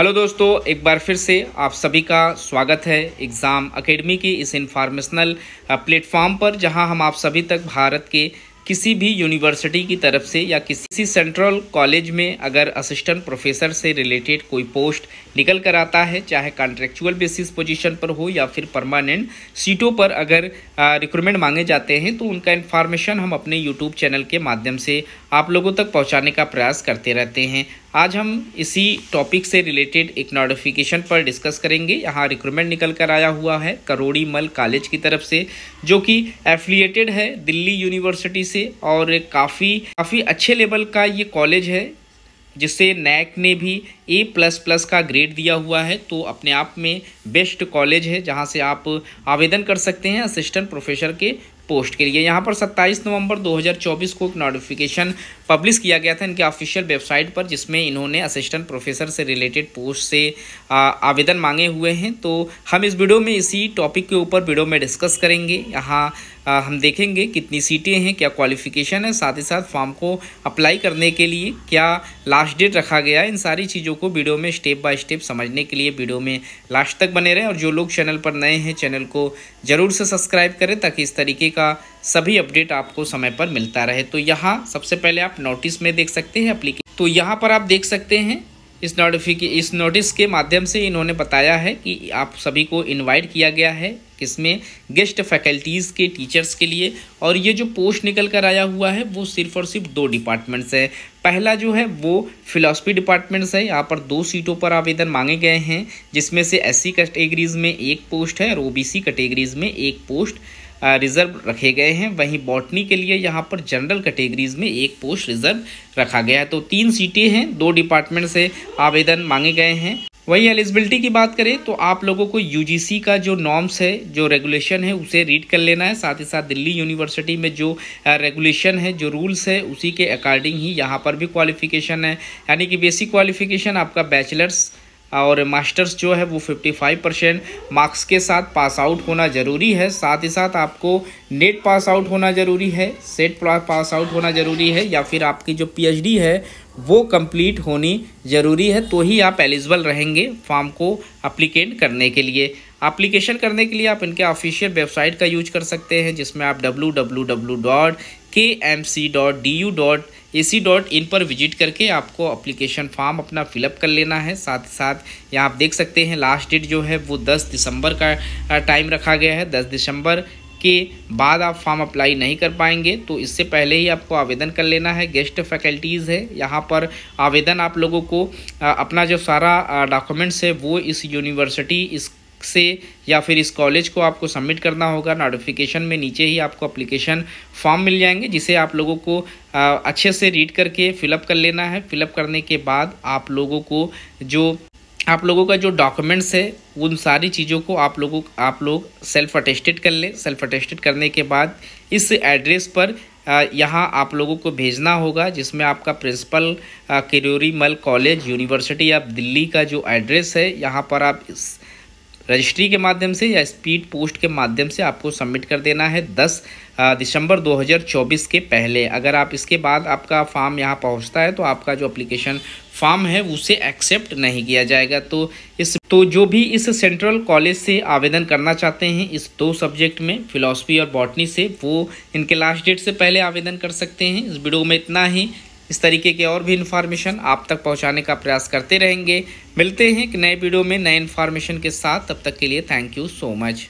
hello दोस्तों एक बार फिर से आप सभी का स्वागत है एग्ज़ाम अकेडमी के इस इंफॉर्मेशनल प्लेटफॉर्म पर जहां हम आप सभी तक भारत के किसी भी यूनिवर्सिटी की तरफ से या किसी सेंट्रल कॉलेज में अगर असिस्टेंट प्रोफेसर से रिलेटेड कोई पोस्ट निकल कर आता है चाहे कॉन्ट्रेक्चुअल बेसिस पोजीशन पर हो या फिर परमानेंट सीटों पर अगर रिक्रूटमेंट मांगे जाते हैं तो उनका इन्फॉर्मेशन हम अपने यूट्यूब चैनल के माध्यम से आप लोगों तक पहुँचाने का प्रयास करते रहते हैं आज हम इसी टॉपिक से रिलेटेड एक नोटिफिकेशन पर डिस्कस करेंगे यहाँ रिक्रूटमेंट निकल कर आया हुआ है करोड़ी मल कॉलेज की तरफ से जो कि एफिलिएटेड है दिल्ली यूनिवर्सिटी से और काफ़ी काफ़ी अच्छे लेवल का ये कॉलेज है जिसे नैक ने भी ए प्लस प्लस का ग्रेड दिया हुआ है तो अपने आप में बेस्ट कॉलेज है जहाँ से आप आवेदन कर सकते हैं असिस्टेंट प्रोफेसर के पोस्ट के लिए यहाँ पर 27 नवंबर 2024 को एक नोटिफिकेशन पब्लिश किया गया था इनके ऑफिशियल वेबसाइट पर जिसमें इन्होंने असिस्टेंट प्रोफेसर से रिलेटेड पोस्ट से आवेदन मांगे हुए हैं तो हम इस वीडियो में इसी टॉपिक के ऊपर वीडियो में डिस्कस करेंगे यहाँ हम देखेंगे कितनी सीटें हैं क्या क्वालिफिकेशन है साथ ही साथ फॉर्म को अप्लाई करने के लिए क्या लास्ट डेट रखा गया है इन सारी चीज़ों को वीडियो में स्टेप बाय स्टेप समझने के लिए वीडियो में लास्ट तक बने रहें और जो लोग चैनल पर नए हैं चैनल को ज़रूर से सब्सक्राइब करें ताकि इस तरीके का सभी अपडेट आपको समय पर मिलता रहे तो यहाँ सबसे पहले आप नोटिस में देख सकते हैं अप्लीके तो यहाँ पर आप देख सकते हैं इस नोटिफिक इस नोटिस के माध्यम से इन्होंने बताया है कि आप सभी को इनवाइट किया गया है इसमें गेस्ट फैकल्टीज़ के टीचर्स के लिए और ये जो पोस्ट निकल कर आया हुआ है वो सिर्फ और सिर्फ दो डिपार्टमेंट्स है पहला जो है वो फिलासफी डिपार्टमेंट्स है यहाँ पर दो सीटों पर आवेदन मांगे गए हैं जिसमें से एस सी कैटेगरीज़ में एक पोस्ट है और ओ बी सी कैटेगरीज़ में एक पोस्ट रिज़र्व रखे गए हैं वहीं बॉटनी के लिए यहाँ पर जनरल कैटेगरीज में एक पोस्ट रिज़र्व रखा गया है तो तीन सीटें हैं दो डिपार्टमेंट से आवेदन मांगे गए हैं वहीं एलिजिबिलिटी की बात करें तो आप लोगों को यूजीसी का जो नॉर्म्स है जो रेगुलेशन है उसे रीड कर लेना है साथ ही साथ दिल्ली यूनिवर्सिटी में जो रेगुलेशन है जो रूल्स है उसी के अकॉर्डिंग ही यहाँ पर भी क्वालिफिकेशन है यानी कि बेसिक क्वालिफिकेशन आपका बैचलर्स और मास्टर्स जो है वो 55 परसेंट मार्क्स के साथ पास आउट होना ज़रूरी है साथ ही साथ आपको नेट पास आउट होना ज़रूरी है सेट पास आउट होना ज़रूरी है या फिर आपकी जो पीएचडी है वो कंप्लीट होनी ज़रूरी है तो ही आप एलिजिबल रहेंगे फॉर्म को अप्लीकेट करने के लिए अप्लीकेशन करने के लिए आप इनके ऑफिशियल वेबसाइट का यूज कर सकते हैं जिसमें आप W W W dot K M C dot D U dot A C dot in पर विजिट करके आपको अप्लीकेशन फॉर्म अपना फिलअप कर लेना है साथ ही साथ यहाँ आप देख सकते हैं लास्ट डेट जो है वो दस दिसंबर का टाइम रखा गया है दस दिसंबर के बाद आप फॉर्म अप्लाई नहीं कर पाएंगे तो इससे पहले ही आपको आवेदन कर लेना है गेस्ट फैकल्टीज़ है यहाँ पर आवेदन आप लोगों को अपना जो सारा डॉक्यूमेंट्स है वो इस यूनिवर्सिटी इस से या फिर इस कॉलेज को आपको सबमिट करना होगा नोटिफिकेशन में नीचे ही आपको अप्लीकेशन फॉर्म मिल जाएंगे जिसे आप लोगों को अच्छे से रीड करके फिलअप कर लेना है फिलअप करने के बाद आप लोगों को जो आप लोगों का जो डॉक्यूमेंट्स है उन सारी चीज़ों को आप लोगों आप लोग सेल्फ अटेस्टेड कर लें सेल्फ अटेस्टेड करने के बाद इस एड्रेस पर यहाँ आप लोगों को भेजना होगा जिसमें आपका प्रिंसिपल किरोरी मल कॉलेज यूनिवर्सिटी ऑफ दिल्ली का जो एड्रेस है यहाँ पर आप रजिस्ट्री के माध्यम से या स्पीड पोस्ट के माध्यम से आपको सबमिट कर देना है दस दिसंबर 2024 के पहले अगर आप इसके बाद आपका फॉर्म यहाँ पहुँचता है तो आपका जो अप्लीकेशन फॉर्म है उसे एक्सेप्ट नहीं किया जाएगा तो इस तो जो भी इस सेंट्रल कॉलेज से आवेदन करना चाहते हैं इस दो सब्जेक्ट में फिलासफी और बॉटनी से वो इनके लास्ट डेट से पहले आवेदन कर सकते हैं इस वीडियो में इतना ही इस तरीके के और भी इन्फॉर्मेशन आप तक पहुँचाने का प्रयास करते रहेंगे मिलते हैं एक नए वीडियो में नए इन्फॉर्मेशन के साथ तब तक के लिए थैंक यू सो मच